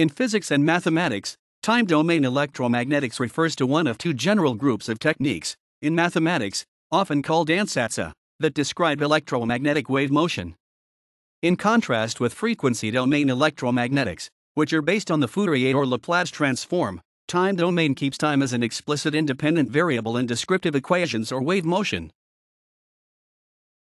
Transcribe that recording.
In physics and mathematics, time domain electromagnetics refers to one of two general groups of techniques, in mathematics, often called ansatsa, that describe electromagnetic wave motion. In contrast with frequency domain electromagnetics, which are based on the Fourier or Laplace transform, time domain keeps time as an explicit independent variable in descriptive equations or wave motion.